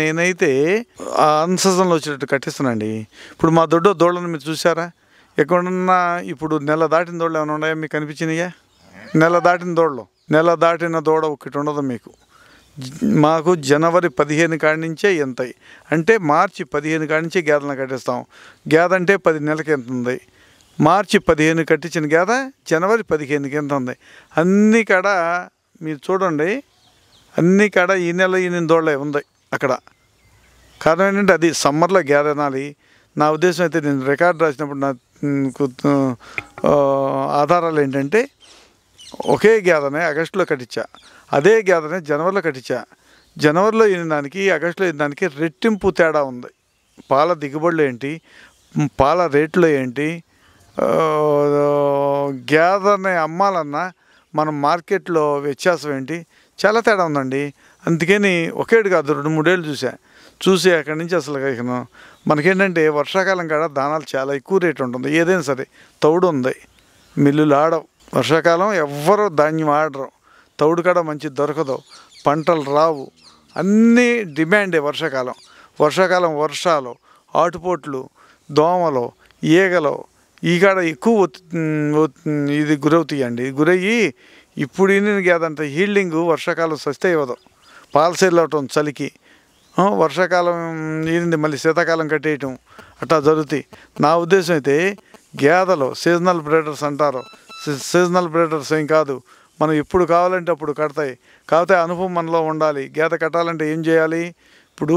నేనైతే అన్ వచ్చినట్టు వచ్చేటట్టు కట్టిస్తానండి ఇప్పుడు మా దొడ్డో దోళ్ళని మీరు చూసారా ఎక్కడున్నా ఇప్పుడు నెల దాటిన దోళ్ళు ఏమైనా ఉన్నాయా మీకు కనిపించినాయా నెల దాటిన దోళ్ళు నెల దాటిన దోడ ఒకటి ఉండదు మీకు మాకు జనవరి పదిహేను కాడి నుంచే ఎంతయి అంటే మార్చి పదిహేను కాడి నుంచే గేదలను కట్టిస్తాం గేద అంటే పది నెలలకి ఎంత ఉంది మార్చి పదిహేను కట్టించిన గేద జనవరి పదిహేనుకి ఎంత ఉంది అన్ని కాడ మీరు చూడండి అన్ని కాడ ఈ నెల ఈ దోళ్ళే ఉంది అక్కడ కారణం ఏంటంటే అది సమ్మర్లో గ్యాదర్ అనాలి నా ఉద్దేశం అయితే నేను రికార్డు రాసినప్పుడు నాకు ఆధారాలు ఏంటంటే ఒకే గ్యాదనే ఆగస్టులో కట్టించా అదే గ్యాదనే జనవరిలో కట్టించా జనవరిలో దానికి ఆగస్టులో దానికి రెట్టింపు తేడా ఉంది పాల దిగుబడులు ఏంటి పాల రేట్లు ఏంటి గ్యాదనే అమ్మాలన్నా మనం మార్కెట్లో వ్యత్యాసం ఏంటి చాలా తేడా ఉందండి అందుకని ఒకేడు కాదు రెండు మూడేళ్ళు చూసా చూసి అక్కడి నుంచి అసలు కలిగిన మనకేంటంటే వర్షాకాలం కాడ దానాలు చాలా ఎక్కువ రేటు ఉంటుంది ఏదైనా సరే తౌడు ఉంది మిల్లులు ఆడవు వర్షాకాలం ఎవ్వరు ధాన్యం ఆడరు తౌడు కాడ మంచి దొరకదు పంటలు రావు అన్నీ డిమాండే వర్షాకాలం వర్షాకాలం వర్షాలు ఆటుపోట్లు దోమలు ఈగలు ఈ కాడ ఎక్కువ ఇది గురవుతాయండి గురయ్యి ఇప్పుడు కాదంత హీల్డింగ్ వర్షాకాలం సస్తే ఇవ్వదు పాలసీలు అవటం చలికి వర్షాకాలం ఈరింది మళ్ళీ శీతాకాలం కట్టేయటం అట్లా జరుగుతాయి నా ఉద్దేశం అయితే గేదలు సీజనల్ బ్రీడర్స్ అంటారు సీజనల్ బ్రీడర్స్ ఏం కాదు మనం ఎప్పుడు కావాలంటే అప్పుడు కడతాయి కాకపోతే అనుభవం మనలో ఉండాలి గేద కట్టాలంటే ఏం చేయాలి ఇప్పుడు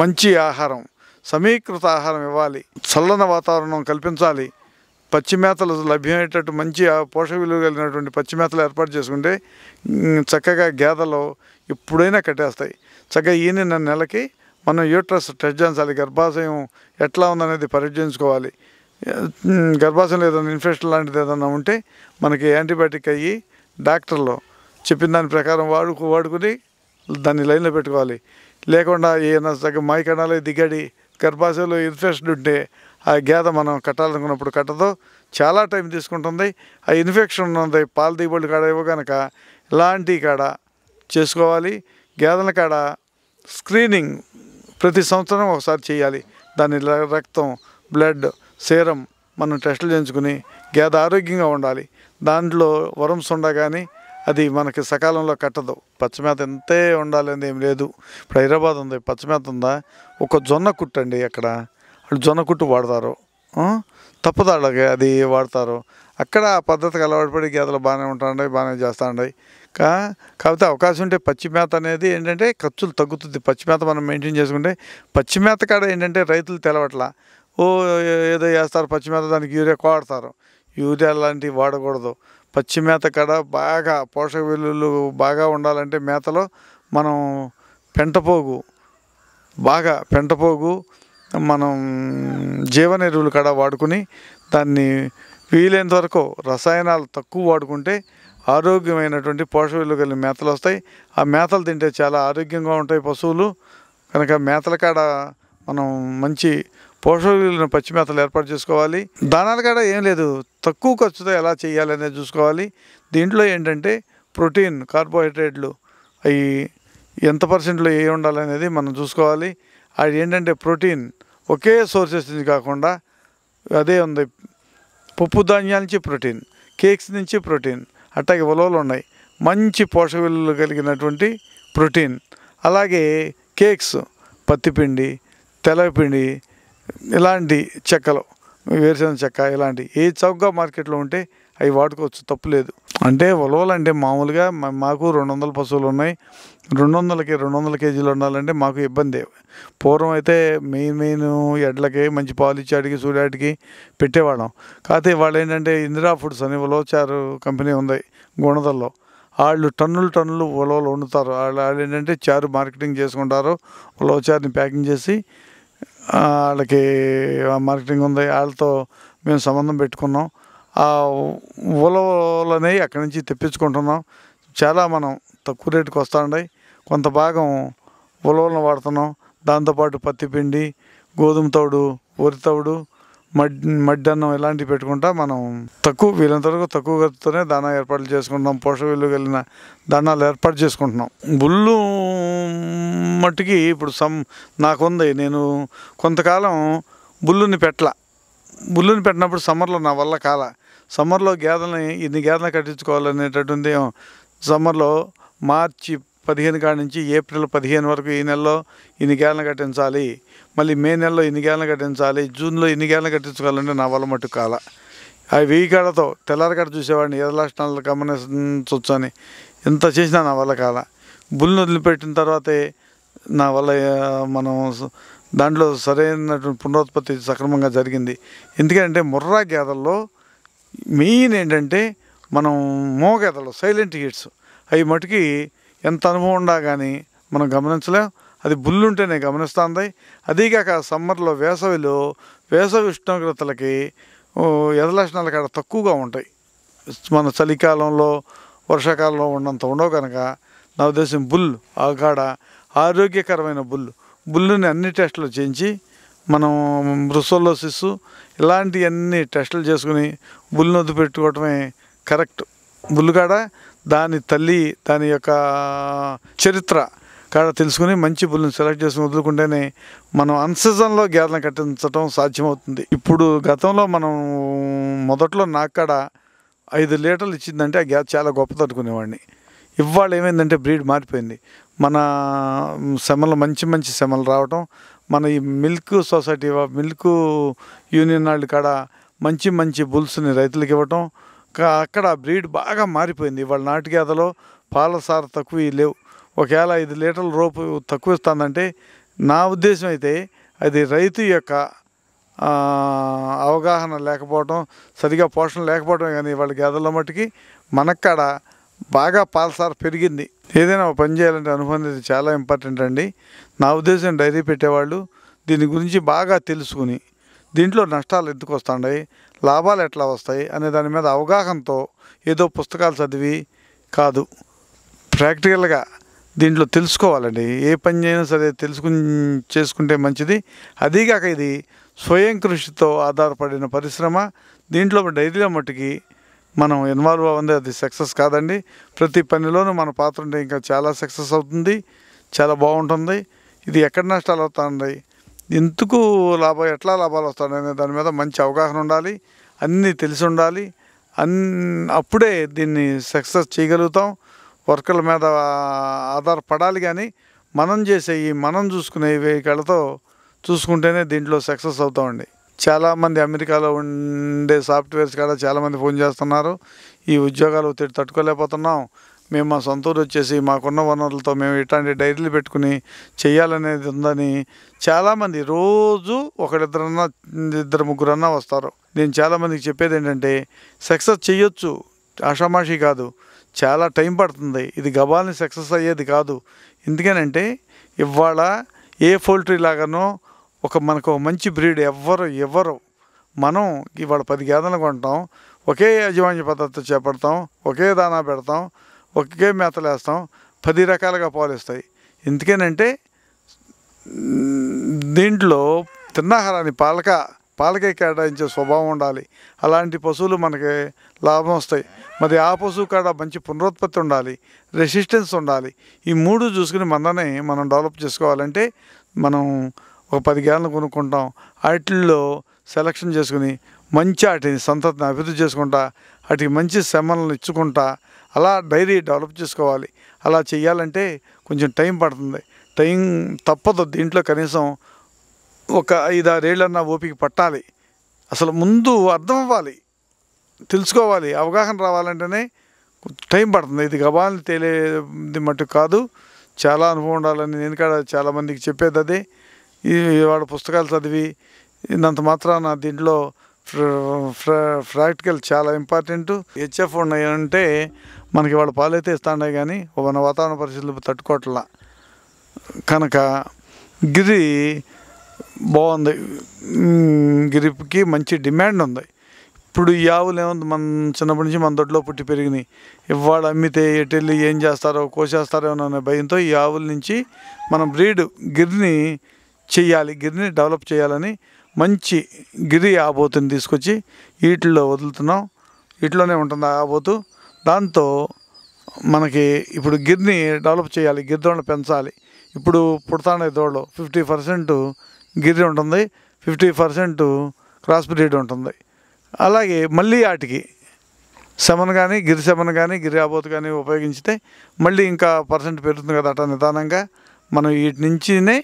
మంచి ఆహారం సమీకృత ఆహారం ఇవ్వాలి చల్లని వాతావరణం కల్పించాలి పచ్చి మేతలు లభ్యమయ్యేటట్టు మంచి పోషక విలువ కలిగినటువంటి పచ్చి మేతలు ఏర్పాటు చేసుకుంటే చక్కగా గేదలు ఎప్పుడైనా కట్టేస్తాయి చక్కగా ఈయన నెలకి మనం యూట్రస్ టెస్ట్ చేయించాలి గర్భాశయం ఎట్లా ఉందనేది పరిశీలించుకోవాలి గర్భాశయంలో ఏదైనా ఇన్ఫెక్షన్ లాంటిది ఏదైనా ఉంటే మనకి యాంటీబయాటిక్ అయ్యి డాక్టర్లు చెప్పిన దాని ప్రకారం వాడుకు వాడుకుని దాన్ని లైన్లో పెట్టుకోవాలి లేకుండా ఏదైనా సగం మైకణాలు దిగడి గర్భాశయంలో ఇన్ఫెక్షన్ ఉంటే ఆ గేద మనం కట్టాలనుకున్నప్పుడు కట్టదు చాలా టైం తీసుకుంటుంది ఆ ఇన్ఫెక్షన్ ఉన్నది పాలు దిగుబడి కాడ ఇవ్వ కనుక ఇలాంటి కాడ చేసుకోవాలి గేదెల కాడ స్క్రీనింగ్ ప్రతి సంవత్సరం ఒకసారి చేయాలి దాని రక్తం బ్లడ్ సీరం మనం టెస్టులు చేయించుకుని గేద ఆరోగ్యంగా ఉండాలి దాంట్లో వరం ఉండగానే కానీ అది మనకి సకాలంలో కట్టదు పచ్చిమేత ఎంతే ఉండాలని ఏం లేదు ఇప్పుడు హైదరాబాద్ ఉంది పచ్చిమేత ఉందా ఒక జొన్న కుట్టు అండి అక్కడ జొన్న కుట్టు వాడతారు తప్పదాడగా అది వాడతారు అక్కడ ఆ పద్ధతికి అలవాటుపడి గేదెలు బాగానే ఉంటాయి బాగానే చేస్తూ కా కాకపోతే అవకాశం ఉంటే పచ్చిమేత అనేది ఏంటంటే ఖర్చులు తగ్గుతుంది పచ్చిమేత మనం మెయింటైన్ చేసుకుంటే పచ్చిమేత కాడ ఏంటంటే రైతులు తెలవట్ల ఓ ఏదో వేస్తారు పచ్చిమేత దానికి యూరియా వాడతారు యూరియా లాంటివి వాడకూడదు పచ్చి మేత కాడ బాగా పోషక విలువలు బాగా ఉండాలంటే మేతలో మనం పెంటపోగు బాగా పెంటపోగు మనం జీవన ఎరువులు కాడ వాడుకుని దాన్ని వీలైనంత వరకు రసాయనాలు తక్కువ వాడుకుంటే ఆరోగ్యమైనటువంటి పోషక విలువ కలిగిన మేతలు వస్తాయి ఆ మేతలు తింటే చాలా ఆరోగ్యంగా ఉంటాయి పశువులు కనుక మేతల కాడ మనం మంచి పోషక విలువైన పచ్చి మేతలు ఏర్పాటు చేసుకోవాలి దానాలు కూడా ఏం లేదు తక్కువ ఖర్చుతో ఎలా చేయాలి అనేది చూసుకోవాలి దీంట్లో ఏంటంటే ప్రోటీన్ కార్బోహైడ్రేట్లు అవి ఎంత పర్సెంట్లో ఏ ఉండాలనేది మనం చూసుకోవాలి అది ఏంటంటే ప్రోటీన్ ఒకే సోర్సెస్ నుంచి కాకుండా అదే ఉంది పప్పు ధాన్యాల నుంచి ప్రోటీన్ కేక్స్ నుంచి ప్రోటీన్ అట్టాగే ఉలవలు ఉన్నాయి మంచి పోషక విలువలు కలిగినటువంటి ప్రోటీన్ అలాగే కేక్స్ పత్తిపిండి తెల్లపిండి ఇలాంటి చెక్కలు వేరుశనగ చెక్క ఇలాంటి ఏ చౌకగా మార్కెట్లో ఉంటే అవి వాడుకోవచ్చు తప్పులేదు అంటే ఉలవలు అంటే మామూలుగా మాకు రెండు వందల పశువులు ఉన్నాయి రెండు వందలకి రెండు వందల కేజీలు ఉండాలంటే మాకు ఇబ్బంది పూర్వం అయితే మెయిన్ మెయిన్ ఎడ్లకి మంచి పాలు ఇచ్చాడికి సూడాటికి పెట్టేవాళ్ళం కాకపోతే వాళ్ళు ఏంటంటే ఇందిరా ఫుడ్స్ అని ఉలవచారు కంపెనీ ఉంది గుణదల్లో వాళ్ళు టన్నులు టన్నులు ఉలవలు వండుతారు వాళ్ళు వాళ్ళు ఏంటంటే చారు మార్కెటింగ్ చేసుకుంటారు ఉలవచారుని ప్యాకింగ్ చేసి వాళ్ళకి మార్కెటింగ్ ఉంది వాళ్ళతో మేము సంబంధం పెట్టుకున్నాం ఆ ఉలవలనే అక్కడి నుంచి తెప్పించుకుంటున్నాం చాలా మనం తక్కువ రేటుకి వస్తుండే కొంత భాగం ఉలవలను వాడుతున్నాం దాంతోపాటు పత్తి పిండి గోధుమ తౌడు వరి తౌడు మడ్ మడ్డన్నం ఇలాంటివి పెట్టుకుంటా మనం తక్కువ వీలంత వరకు తక్కువ ఖర్చుతోనే దానా ఏర్పాట్లు చేసుకుంటున్నాం పోషక విలువ కలిగిన దానాలు ఏర్పాటు చేసుకుంటున్నాం బుల్లు మట్టుకి ఇప్పుడు సమ్ నాకుంది నేను కొంతకాలం బుల్లుని పెట్టల బుల్లుని పెట్టినప్పుడు సమ్మర్లో నా వల్ల కాల సమ్మర్లో గేదెలని ఇన్ని గేదెలు కట్టించుకోవాలనేటటువంటి సమ్మర్లో మార్చి పదిహేను కాడ నుంచి ఏప్రిల్ పదిహేను వరకు ఈ నెలలో ఇన్ని గేలను కట్టించాలి మళ్ళీ మే నెలలో ఇన్ని గేలను కట్టించాలి జూన్లో ఇన్ని గేలను కట్టించుకోవాలంటే నా వల్ల మట్టుకు కాల ఆ వెయ్యి కాడతో కాడ చూసేవాడిని లక్షణాలు గమనించవచ్చు అని ఎంత చేసినా నా వల్ల కాల బుల్ని వదిలిపెట్టిన తర్వాతే నా వల్ల మనం దాంట్లో సరైనటువంటి పునరుత్పత్తి సక్రమంగా జరిగింది ఎందుకంటే ముర్రా గేదల్లో మెయిన్ ఏంటంటే మనం మోగేదలు సైలెంట్ హీట్స్ అవి మటుకి ఎంత అనుభవం ఉండా కానీ మనం గమనించలేం అది బుల్లుంటేనే గమనిస్తుంది అదీగాక సమ్మర్లో వేసవిలో వేసవి ఉష్ణోగ్రతలకి ఎదలక్షణాలు కాడ తక్కువగా ఉంటాయి మన చలికాలంలో వర్షాకాలంలో ఉన్నంత ఉండవు కనుక నా ఉద్దేశం బుల్ ఆగాడ ఆరోగ్యకరమైన బుల్ బుల్లుని అన్ని టెస్టులు చేయించి మనం బ్రుసోలోసిస్ అన్ని టెస్టులు చేసుకుని బుల్ వద్దు పెట్టుకోవటమే కరెక్ట్ బుల్లు కాడ దాని తల్లి దాని యొక్క చరిత్ర కాడ తెలుసుకుని మంచి బుల్ని సెలెక్ట్ చేసుకుని వదులుకుంటేనే మనం అన్సీజన్లో గేదెలను కట్టించడం సాధ్యమవుతుంది ఇప్పుడు గతంలో మనం మొదట్లో నాకు కాడ ఐదు లీటర్లు ఇచ్చిందంటే ఆ గ్యాస్ చాలా గొప్ప తట్టుకునేవాడిని ఇవాళ ఏమైందంటే బ్రీడ్ మారిపోయింది మన సెమలు మంచి మంచి సెమలు రావటం మన ఈ మిల్క్ సొసైటీ మిల్క్ యూనియన్ వాళ్ళు కాడ మంచి మంచి బుల్స్ని రైతులకు ఇవ్వటం అక్కడ బ్రీడ్ బాగా మారిపోయింది ఇవాళ నాటుగేదలో పాల సార తక్కువ లేవు ఒకవేళ ఐదు లీటర్ల రూపు తక్కువ ఇస్తుందంటే నా ఉద్దేశం అయితే అది రైతు యొక్క అవగాహన లేకపోవటం సరిగా పోషణ లేకపోవటం కానీ వాళ్ళ గేదెల మట్టుకి మనక్కడ బాగా పాలసార పెరిగింది ఏదైనా పని చేయాలంటే అనుభవం అనేది చాలా ఇంపార్టెంట్ అండి నా ఉద్దేశం డైరీ పెట్టేవాళ్ళు దీని గురించి బాగా తెలుసుకుని దీంట్లో నష్టాలు ఎందుకు వస్తాయి లాభాలు ఎట్లా వస్తాయి అనే దాని మీద అవగాహనతో ఏదో పుస్తకాలు చదివి కాదు ప్రాక్టికల్గా దీంట్లో తెలుసుకోవాలండి ఏ పని అయినా సరే తెలుసుకు చేసుకుంటే మంచిది అదీగాక ఇది స్వయం కృషితో ఆధారపడిన పరిశ్రమ దీంట్లో డైరీలో మట్టుకి మనం ఇన్వాల్వ్ అవ్వండి అది సక్సెస్ కాదండి ప్రతి పనిలోనూ మన పాత్ర ఉంటే ఇంకా చాలా సక్సెస్ అవుతుంది చాలా బాగుంటుంది ఇది ఎక్కడ నష్టాలు అవుతాయి ఎందుకు లాభం ఎట్లా లాభాలు వస్తాయనే దాని మీద మంచి అవగాహన ఉండాలి అన్నీ తెలిసి ఉండాలి అన్ అప్పుడే దీన్ని సక్సెస్ చేయగలుగుతాం వర్కర్ల మీద ఆధారపడాలి కానీ మనం చేసే ఈ మనం చూసుకునే వేకలతో చూసుకుంటేనే దీంట్లో సక్సెస్ అవుతామండి చాలామంది అమెరికాలో ఉండే సాఫ్ట్వేర్స్ కూడా చాలామంది ఫోన్ చేస్తున్నారు ఈ ఉద్యోగాలు ఒత్తిడి తట్టుకోలేకపోతున్నాం మేము మా సొంత ఊరు వచ్చేసి మాకున్న వనరులతో మేము ఇట్లాంటి డైరీలు పెట్టుకుని చేయాలనేది ఉందని చాలామంది రోజు ఒకరిద్దరన్నా ఇద్దరు ముగ్గురన్నా వస్తారు నేను చాలామందికి చెప్పేది ఏంటంటే సక్సెస్ చేయొచ్చు ఆషామాషి కాదు చాలా టైం పడుతుంది ఇది గబాల్ని సక్సెస్ అయ్యేది కాదు ఎందుకనంటే ఇవాళ ఏ ఫోల్ట్రీ లాగానో ఒక మనకు మంచి బ్రీడ్ ఎవ్వరు ఇవ్వరు మనం ఇవాళ పది గేదెలు కొంటాం ఒకే యాజమాన్య పద్ధతి చేపడతాం ఒకే దానా పెడతాం ఒకే మేతలు వేస్తాం పది రకాలుగా పాలిస్తాయి ఎందుకేనంటే దీంట్లో తిన్నాహారాన్ని పాలక పాలకే కేటాయించే స్వభావం ఉండాలి అలాంటి పశువులు మనకి లాభం వస్తాయి మరి ఆ పశువు కాడ మంచి పునరుత్పత్తి ఉండాలి రెసిస్టెన్స్ ఉండాలి ఈ మూడు చూసుకుని మందనే మనం డెవలప్ చేసుకోవాలంటే మనం ఒక పది గేలను కొనుక్కుంటాం వాటిల్లో సెలక్షన్ చేసుకుని మంచి వాటిని సంతతిని అభివృద్ధి చేసుకుంటా వాటికి మంచి శ్రమలను ఇచ్చుకుంటా అలా డైరీ డెవలప్ చేసుకోవాలి అలా చేయాలంటే కొంచెం టైం పడుతుంది టైం తప్పదు దీంట్లో కనీసం ఒక ఐదారేళ్ళన్నా ఓపిక పట్టాలి అసలు ముందు అర్థం అవ్వాలి తెలుసుకోవాలి అవగాహన రావాలంటేనే టైం పడుతుంది ఇది గబాలని తేలేది మటుకు కాదు చాలా అనుభవం ఉండాలని నేను కూడా చాలామందికి చెప్పేది అదే ఈ వాడు పుస్తకాలు చదివి ఇంత మాత్రాన దీంట్లో ప్రాక్టికల్ చాలా ఇంపార్టెంట్ హెచ్ఎఫ్ ఉన్నాయంటే మనకి వాళ్ళు పాలైతే ఇస్తాడే కానీ మన వాతావరణ పరిస్థితులు తట్టుకోవట్లా కనుక గిరి బాగుంది గిరికి మంచి డిమాండ్ ఉంది ఇప్పుడు ఈ ఆవులు ఏముంది మన చిన్నప్పటి నుంచి మన దొడ్లో పుట్టి పెరిగినాయి ఇవాళ అమ్మితే ఎటు వెళ్ళి ఏం చేస్తారో కోసేస్తారో అనే భయంతో ఈ ఆవుల నుంచి మనం బ్రీడ్ గిరిని చేయాలి గిరిని డెవలప్ చేయాలని మంచి గిరి ఆబోతుని తీసుకొచ్చి వీటిలో వదులుతున్నాం వీటిలోనే ఉంటుంది ఆబోతు దాంతో మనకి ఇప్పుడు గిరిని డెవలప్ చేయాలి గిరిదోళ్ళు పెంచాలి ఇప్పుడు పుడతానే దోడలో ఫిఫ్టీ పర్సెంట్ గిరి ఉంటుంది ఫిఫ్టీ పర్సెంట్ క్రాస్ బ్రీడ్ ఉంటుంది అలాగే మళ్ళీ వాటికి శమన్ కానీ గిరి శమన్ కానీ గిరి ఆబోతు కానీ ఉపయోగించితే మళ్ళీ ఇంకా పర్సెంట్ పెరుగుతుంది కదా అట్లా నిదానంగా మనం వీటి నుంచినే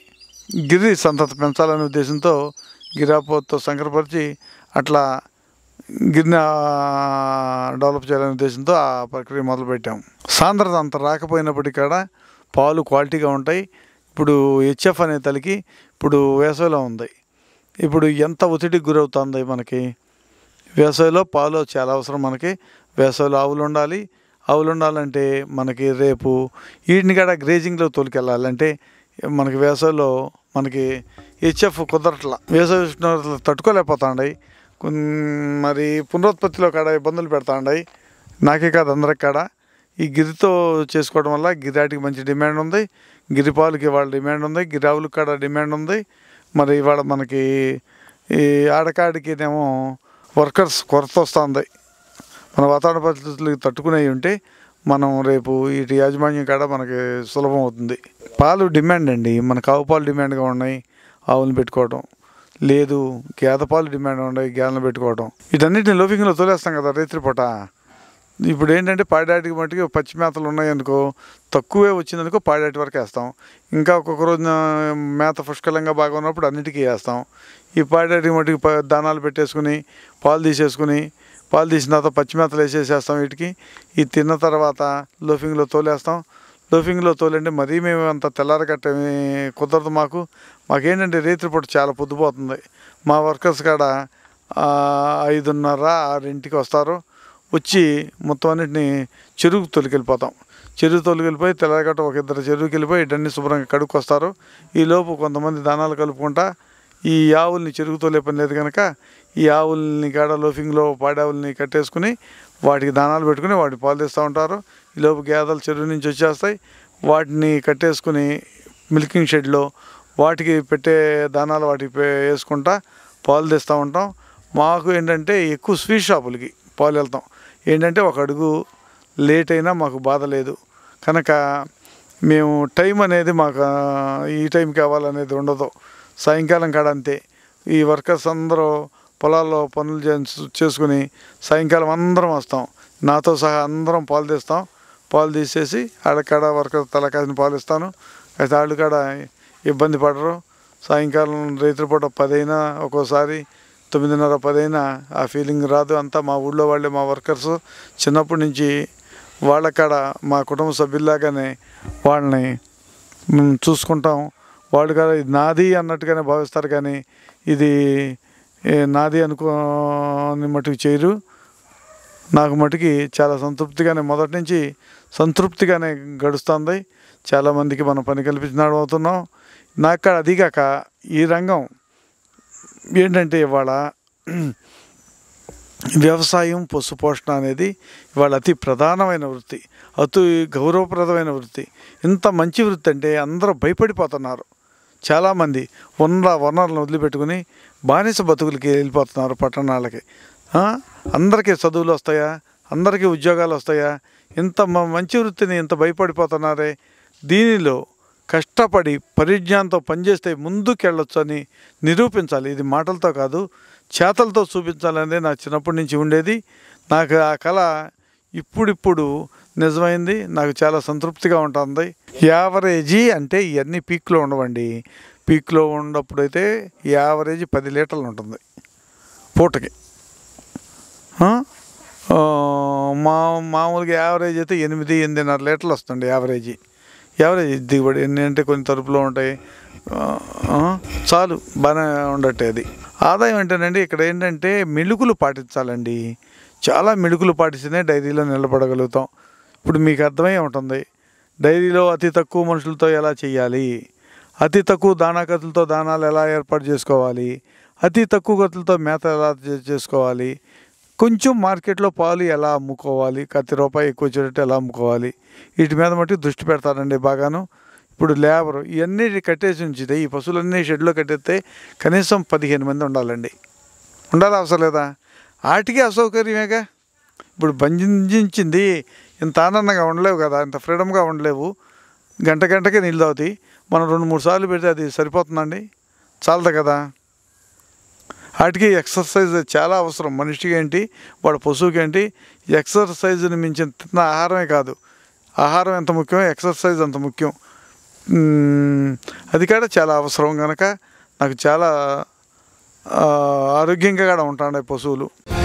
గిరి సంతత పెంచాలనే ఉద్దేశంతో గిరాపోతో సంకరపరిచి అట్లా గిరిని డెవలప్ చేయాలనే ఉద్దేశంతో ఆ ప్రక్రియ మొదలుపెట్టాము సాంద్రత అంత రాకపోయినప్పటికీ కూడా పాలు క్వాలిటీగా ఉంటాయి ఇప్పుడు హెచ్ఎఫ్ అనే తలికి ఇప్పుడు వేసవిలో ఉంది ఇప్పుడు ఎంత ఒత్తిడికి గురవుతుంది మనకి వేసవిలో పాలు చాలా అవసరం మనకి వేసవిలో ఆవులు ఉండాలి ఆవులు ఉండాలంటే మనకి రేపు వీటిని కూడా గ్రేజింగ్లో తోలుకెళ్ళాలంటే మనకి వేసవిలో మనకి హెచ్ఎఫ్ కుదరట్ల వేసవి ఉష్ణోగ్రతలు తట్టుకోలేకపోతాండాయి మరి పునరుత్పత్తిలో కాడ ఇబ్బందులు పెడతాండాయి నాకే కాదు అందరికి కాడ ఈ గిరితో చేసుకోవడం వల్ల గిరాటికి మంచి డిమాండ్ ఉంది గిరిపాలకి ఇవాళ డిమాండ్ ఉంది గిరావులకి కాడ డిమాండ్ ఉంది మరి ఇవాళ మనకి ఈ ఆడకాడికినేమో వర్కర్స్ కొరత వస్తుంది మన వాతావరణ పరిస్థితులు తట్టుకునేవి ఉంటే మనం రేపు ఇటు యాజమాన్యం కాడ మనకి సులభం అవుతుంది పాలు డిమాండ్ అండి మన కావు పాలు డిమాండ్గా ఉన్నాయి ఆవులను పెట్టుకోవడం లేదు గేద పాలు డిమాండ్ ఉన్నాయి గేదెలను పెట్టుకోవడం వీటన్నిటిని లోపింగ్లో తోలేస్తాం కదా రైతుల పూట ఇప్పుడు ఏంటంటే పాడాటికి మట్టికి పచ్చి మేతలు ఉన్నాయనుకో తక్కువే వచ్చిందనుకో పాడాటి వరకు వేస్తాం ఇంకా ఒక్కొక్క రోజున మేత పుష్కలంగా బాగా ఉన్నప్పుడు అన్నిటికీ వేస్తాం ఈ పాడాటికి మట్టికి దానాలు పెట్టేసుకుని పాలు తీసేసుకుని పాలు తీసిన తర్వాత పచ్చిమేతలు వేసేసేస్తాం వీటికి ఇది తిన్న తర్వాత లోఫింగ్లో తోలేస్తాం లోఫింగ్లో తోలంటే మరీ మేము అంత కట్ట కుదరదు మాకు మాకేంటంటే రేత్రిపూట చాలా పొద్దుపోతుంది మా వర్కర్స్ కాడ ఐదున్నర ఆరింటికి వస్తారు వచ్చి మొత్తం అన్నింటినీ చెరుకు తొలికెళ్ళిపోతాం చెరువు తొలికెళ్ళిపోయి కట్ట ఒక ఇద్దరు చెరువుకి వెళ్ళిపోయి ఇటన్నీ శుభ్రంగా కడుక్కొస్తారు ఈ లోపు కొంతమంది దానాలు కలుపుకుంటా ఈ ఆవుల్ని చెరుగుతో పని లేదు కనుక ఈ ఆవుల్ని గాడ లోఫింగ్లో పాడావుల్ని కట్టేసుకుని వాటికి దానాలు పెట్టుకుని వాటిని పాలు తీస్తూ ఉంటారు ఈ లోపు గేదలు చెరువు నుంచి వచ్చేస్తాయి వాటిని కట్టేసుకుని మిల్కింగ్ షెడ్లో వాటికి పెట్టే దానాలు వాటికి వేసుకుంటా పాలు తీస్తూ ఉంటాం మాకు ఏంటంటే ఎక్కువ స్వీట్ షాపులకి పాలు వెళ్తాం ఏంటంటే ఒక అడుగు లేట్ అయినా మాకు బాధ లేదు కనుక మేము టైం అనేది మాకు ఈ టైం కావాలనేది ఉండదు సాయంకాలం కాడ అంతే ఈ వర్కర్స్ అందరూ పొలాల్లో పనులు చేసుకుని సాయంకాలం అందరం వస్తాం నాతో సహా అందరం పాలు తీస్తాం పాలు తీసేసి ఆడకాడ వర్కర్ తలకాసిన పాలు ఇస్తాను అయితే వాళ్ళు కాడ ఇబ్బంది పడరు సాయంకాలం రైతుల పూట పదైనా ఒక్కోసారి తొమ్మిదిన్నర పదైనా ఆ ఫీలింగ్ రాదు అంతా మా ఊళ్ళో వాళ్ళే మా వర్కర్స్ చిన్నప్పటి నుంచి వాళ్ళ కాడ మా కుటుంబ సభ్యుల్లాగానే వాళ్ళని చూసుకుంటాం వాళ్ళు కదా ఇది నాది అన్నట్టుగానే భావిస్తారు కానీ ఇది నాది అనుకోని మటుకు చేయరు నాకు మటుకి చాలా సంతృప్తిగానే మొదటి నుంచి సంతృప్తిగానే గడుస్తుంది చాలామందికి మనం పని కల్పించినాడు అవుతున్నాం నాకు అది కాక ఈ రంగం ఏంటంటే ఇవాళ వ్యవసాయం పశుపోషణ అనేది ఇవాళ అతి ప్రధానమైన వృత్తి అతి గౌరవప్రదమైన వృత్తి ఇంత మంచి వృత్తి అంటే అందరూ భయపడిపోతున్నారు చాలామంది వనర వనరులను వదిలిపెట్టుకుని బానిస బతుకులకి వెళ్ళిపోతున్నారు పట్టణాలకి అందరికీ చదువులు వస్తాయా అందరికీ ఉద్యోగాలు వస్తాయా ఇంత మంచి వృత్తిని ఇంత భయపడిపోతున్నారే దీనిలో కష్టపడి పరిజ్ఞానంతో పనిచేస్తే ముందుకెళ్ళొచ్చు అని నిరూపించాలి ఇది మాటలతో కాదు చేతలతో చూపించాలనేది నా చిన్నప్పటి నుంచి ఉండేది నాకు ఆ కళ ఇప్పుడిప్పుడు నిజమైంది నాకు చాలా సంతృప్తిగా ఉంటుంది యావరేజీ అంటే ఇవన్నీ పీక్లో ఉండవండి పీక్లో ఉన్నప్పుడైతే యావరేజ్ పది లీటర్లు ఉంటుంది పూటకి మా మామూలుగా యావరేజ్ అయితే ఎనిమిది ఎనిమిదిన్నర లీటర్లు వస్తుంది యావరేజీ యావరేజ్ దిగుబడి అంటే కొన్ని తలుపులో ఉంటాయి చాలు బాగా ఉండట్టే అది ఆదాయం ఏంటంటే ఇక్కడ ఏంటంటే మెళుకులు పాటించాలండి చాలా మెళుకులు పాటిస్తేనే డైరీలో నిలబడగలుగుతాం ఇప్పుడు మీకు అర్థమై ఉంటుంది డైరీలో అతి తక్కువ మనుషులతో ఎలా చేయాలి అతి తక్కువ దానా గతులతో దానాలు ఎలా ఏర్పాటు చేసుకోవాలి అతి తక్కువ గతులతో మేత ఎలా చేసుకోవాలి కొంచెం మార్కెట్లో పాలు ఎలా అమ్ముకోవాలి కత్తి రూపాయి ఎక్కువ వచ్చేటట్టు ఎలా అమ్ముకోవాలి వీటి మీద మట్టి దృష్టి పెడతారండి బాగాను ఇప్పుడు లేబర్ ఇవన్నీ కట్టేసి ఉంచితే ఈ పశువులన్నీ షెడ్లో కట్టేస్తే కనీసం పదిహేను మంది ఉండాలండి ఉండాలి అవసరం లేదా వాటికి అసౌకర్యమేగా ఇప్పుడు బంధించింది ఇంత ఆనందంగా ఉండలేవు కదా ఇంత ఫ్రీడమ్గా ఉండలేవు గంట గంటకే నీళ్ళు తాగుతాయి మనం రెండు మూడు సార్లు పెడితే అది సరిపోతుందండి చాలదు కదా వాటికి ఎక్సర్సైజ్ చాలా అవసరం మనిషికి ఏంటి వాడు పశువుకి ఏంటి ఎక్సర్సైజ్ని మించిన తిన్న ఆహారమే కాదు ఆహారం ఎంత ముఖ్యం ఎక్సర్సైజ్ అంత ముఖ్యం అది కూడా చాలా అవసరం కనుక నాకు చాలా ఆరోగ్యంగా కూడా ఉంటాడు పశువులు